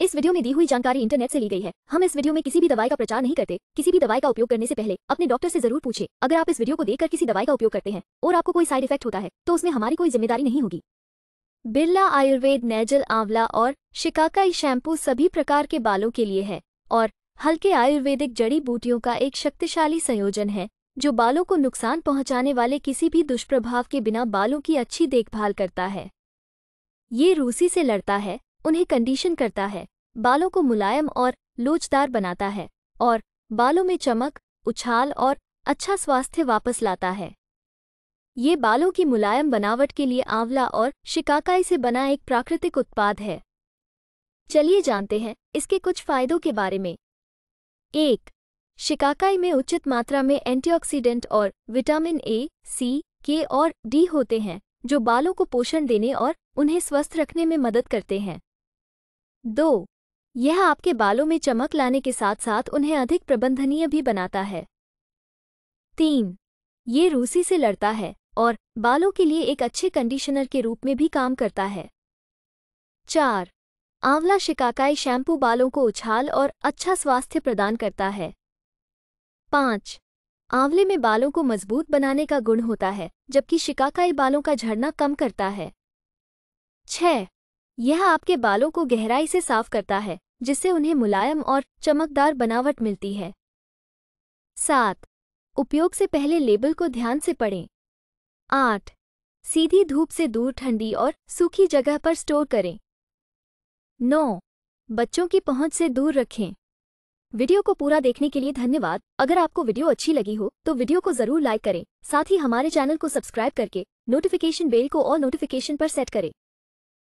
इस वीडियो में दी हुई जानकारी इंटरनेट से ली गई है हम इस वीडियो में किसी भी दवाई का प्रचार नहीं करते किसी भी दवाई का उपयोग करने से पहले अपने डॉक्टर से जरूर पूछे अगर आप इस वीडियो को देखकर किसी दवाई का उपयोग करते हैं और आपको कोई साइड इफेक्ट होता है तो उसमें हमारी कोई जिम्मेदारी नहीं होगी बिरला आयुर्वेद नेजल आंवला और शिकाकाई शैम्पू सभी प्रकार के बालों के लिए है और हल्के आयुर्वेदिक जड़ी बूटियों का एक शक्तिशाली संयोजन है जो बालों को नुकसान पहुंचाने वाले किसी भी दुष्प्रभाव के बिना बालों की अच्छी देखभाल करता है ये रूसी से लड़ता है उन्हें कंडीशन करता है बालों को मुलायम और लोचदार बनाता है और बालों में चमक उछाल और अच्छा स्वास्थ्य वापस लाता है ये बालों की मुलायम बनावट के लिए आंवला और शिकाकाई से बना एक प्राकृतिक उत्पाद है चलिए जानते हैं इसके कुछ फायदों के बारे में एक शिकाकाई में उचित मात्रा में एंटीऑक्सीडेंट और विटामिन ए सी के और डी होते हैं जो बालों को पोषण देने और उन्हें स्वस्थ रखने में मदद करते हैं दो यह आपके बालों में चमक लाने के साथ साथ उन्हें अधिक प्रबंधनीय भी बनाता है तीन ये रूसी से लड़ता है और बालों के लिए एक अच्छे कंडीशनर के रूप में भी काम करता है चार आंवला शिकाकाई शैम्पू बालों को उछाल और अच्छा स्वास्थ्य प्रदान करता है पाँच आंवले में बालों को मजबूत बनाने का गुण होता है जबकि शिकाकाई बालों का झड़ना कम करता है छह यह आपके बालों को गहराई से साफ करता है जिससे उन्हें मुलायम और चमकदार बनावट मिलती है सात उपयोग से पहले लेबल को ध्यान से पढ़ें आठ सीधी धूप से दूर ठंडी और सूखी जगह पर स्टोर करें नौ बच्चों की पहुंच से दूर रखें वीडियो को पूरा देखने के लिए धन्यवाद अगर आपको वीडियो अच्छी लगी हो तो वीडियो को जरूर लाइक करें साथ ही हमारे चैनल को सब्सक्राइब करके नोटिफिकेशन बेल को और नोटिफिकेशन पर सेट करें